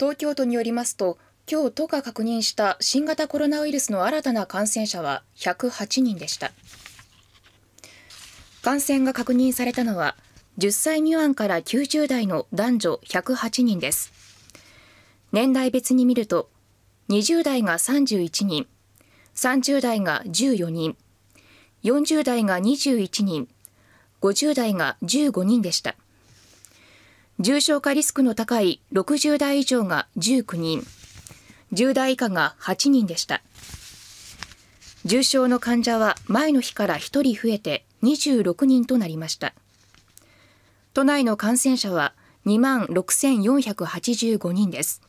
東京都によりますと今日都が確認した新型コロナウイルスの新たな感染者は108人でした感染が確認されたのは10歳未満から90代の男女108人です年代別に見ると20代が31人30代が14人40代が21人50代が15人でした重症化リスクの高い60代以上が19人10代以下が8人でした重症の患者は前の日から1人増えて26人となりました都内の感染者は2万6485人です